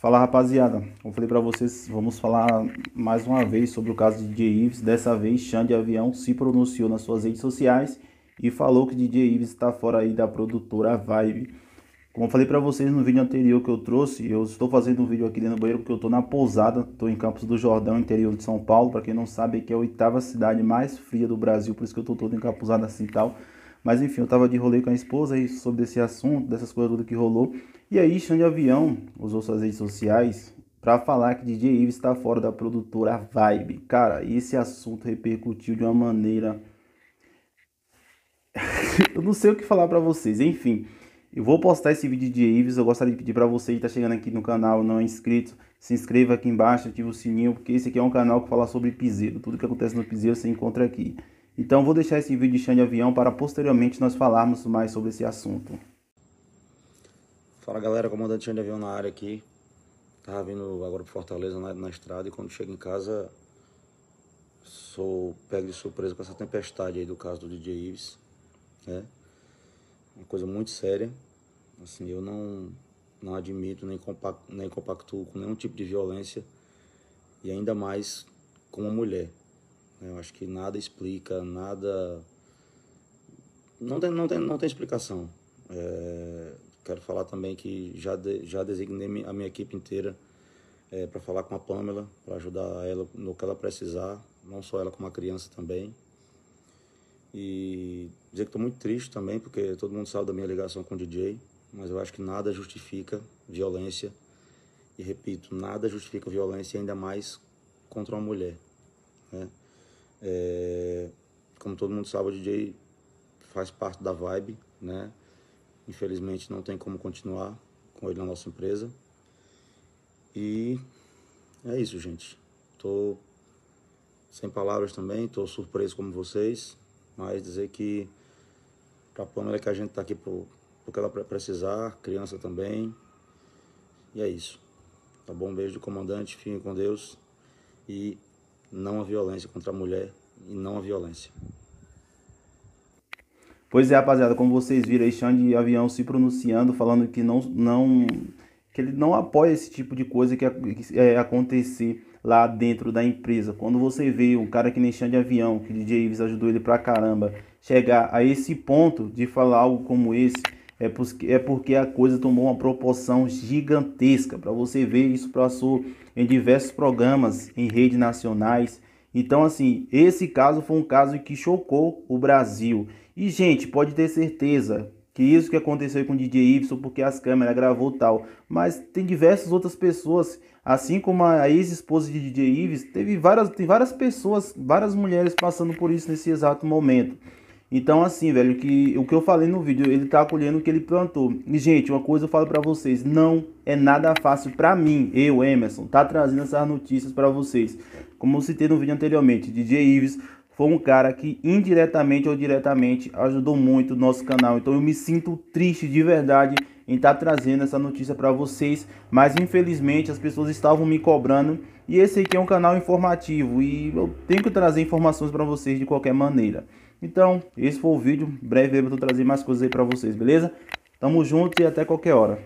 Fala rapaziada, eu falei para vocês, vamos falar mais uma vez sobre o caso de DJ Ives. Dessa vez, Xande Avião se pronunciou nas suas redes sociais e falou que DJ Ives está fora aí da produtora Vibe. Como eu falei para vocês no vídeo anterior que eu trouxe, eu estou fazendo um vídeo aqui dentro do banheiro porque eu estou na pousada, estou em Campos do Jordão, interior de São Paulo. Para quem não sabe, aqui é a oitava cidade mais fria do Brasil, por isso que eu estou todo encapuzado assim e tal. Mas enfim, eu estava de rolê com a esposa aí sobre esse assunto, dessas coisas tudo que rolou. E aí, Xande Avião usou suas redes sociais para falar que DJ Ives está fora da produtora Vibe. Cara, esse assunto repercutiu de uma maneira. eu não sei o que falar para vocês. Enfim, eu vou postar esse vídeo de Ives. Eu gostaria de pedir para você que está chegando aqui no canal, não é inscrito, se inscreva aqui embaixo, ative o sininho, porque esse aqui é um canal que fala sobre piseiro. Tudo que acontece no piseiro você encontra aqui. Então vou deixar esse vídeo de chão de avião para posteriormente nós falarmos mais sobre esse assunto. Fala galera, comandante chão de avião na área aqui. Tava vindo agora para Fortaleza na, na, estrada e quando chego em casa sou pego de surpresa com essa tempestade aí do caso do DJ Ives. Né? Uma coisa muito séria. Assim, eu não, não admito nem, compact, nem compactuo com nenhum tipo de violência e ainda mais com uma mulher. Eu acho que nada explica, nada. Não tem, não tem, não tem explicação. É... Quero falar também que já, de, já designei a minha equipe inteira é, para falar com a Pamela, para ajudar ela no que ela precisar, não só ela, como a criança também. E dizer que estou muito triste também, porque todo mundo sabe da minha ligação com o DJ, mas eu acho que nada justifica violência. E repito, nada justifica violência, ainda mais contra uma mulher. Né? É, como todo mundo sabe, o DJ faz parte da vibe, né? Infelizmente não tem como continuar com ele na nossa empresa. E é isso, gente. Tô sem palavras também, tô surpreso como vocês, mas dizer que pra Pamela que a gente tá aqui pro, pro que ela precisar, criança também. E é isso. Tá bom? beijo do comandante, fiquem com Deus. E não a violência contra a mulher e não a violência. Pois é, rapaziada, como vocês viram aí, Xande Avião se pronunciando, falando que não, não que ele não apoia esse tipo de coisa que, é, que é, acontecer lá dentro da empresa. Quando você vê um cara que nem Xande Avião, que DJ Ives ajudou ele pra caramba, chegar a esse ponto de falar algo como esse, é porque, é porque a coisa tomou uma proporção gigantesca. Para você ver, isso passou em diversos programas, em redes nacionais. Então, assim, esse caso foi um caso que chocou o Brasil. E, gente, pode ter certeza que isso que aconteceu com o DJ Y, porque as câmeras gravou tal. Mas tem diversas outras pessoas, assim como a ex-esposa de DJ Ives, teve várias, tem várias pessoas, várias mulheres passando por isso nesse exato momento. Então, assim, velho, que o que eu falei no vídeo, ele tá colhendo o que ele plantou. E, gente, uma coisa eu falo para vocês, não é nada fácil para mim, eu, Emerson, tá trazendo essas notícias para vocês. Como eu citei no vídeo anteriormente, DJ Ives foi um cara que indiretamente ou diretamente ajudou muito o nosso canal. Então eu me sinto triste de verdade em estar tá trazendo essa notícia para vocês, mas infelizmente as pessoas estavam me cobrando e esse aqui é um canal informativo e eu tenho que trazer informações para vocês de qualquer maneira. Então, esse foi o vídeo, breve eu vou trazer mais coisas aí para vocês, beleza? Tamo junto e até qualquer hora.